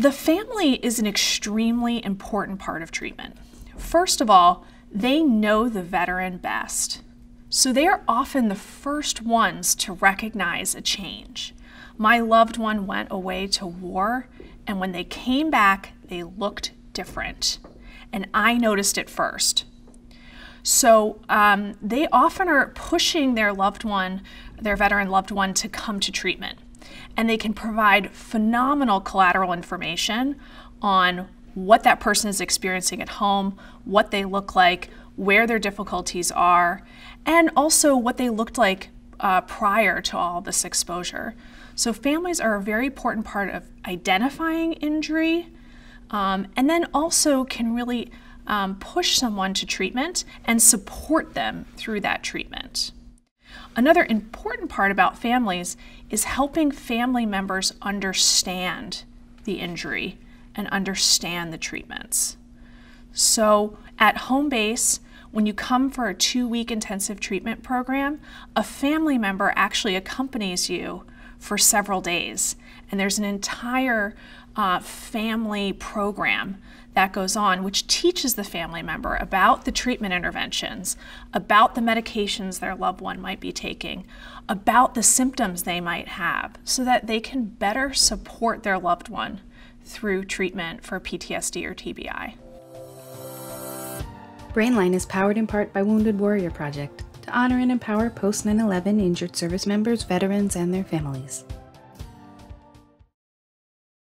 The family is an extremely important part of treatment. First of all, they know the veteran best. So they are often the first ones to recognize a change. My loved one went away to war, and when they came back, they looked different. And I noticed it first. So um, they often are pushing their loved one, their veteran loved one, to come to treatment and they can provide phenomenal collateral information on what that person is experiencing at home, what they look like, where their difficulties are, and also what they looked like uh, prior to all this exposure. So, families are a very important part of identifying injury um, and then also can really um, push someone to treatment and support them through that treatment. Another important part about families is helping family members understand the injury and understand the treatments. So at home base, when you come for a two week intensive treatment program, a family member actually accompanies you for several days. And there's an entire uh, family program that goes on, which teaches the family member about the treatment interventions, about the medications their loved one might be taking, about the symptoms they might have, so that they can better support their loved one through treatment for PTSD or TBI. Brainline is powered in part by Wounded Warrior Project, to honor and empower post 9 11 injured service members, veterans, and their families.